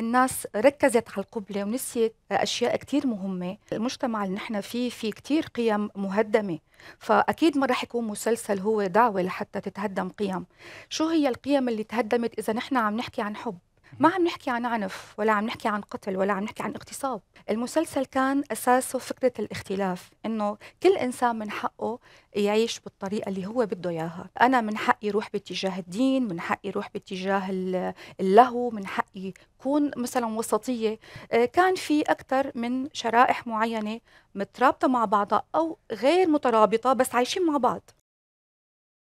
الناس ركزت على القبلة ونسيت أشياء كتير مهمة المجتمع اللي نحن فيه فيه كتير قيم مهدمة فأكيد ما رح يكون مسلسل هو دعوة لحتى تتهدم قيم شو هي القيم اللي تهدمت إذا نحن عم نحكي عن حب ما عم نحكي عن عنف ولا عم نحكي عن قتل ولا عم نحكي عن اغتصاب المسلسل كان أساسه فكرة الاختلاف إنه كل إنسان من حقه يعيش بالطريقة اللي هو بده إياها أنا من حقي روح باتجاه الدين من حقي روح باتجاه اللهو من حقي كون مثلا وسطية آه، كان في أكثر من شرائح معينة مترابطة مع بعضها أو غير مترابطة بس عايشين مع بعض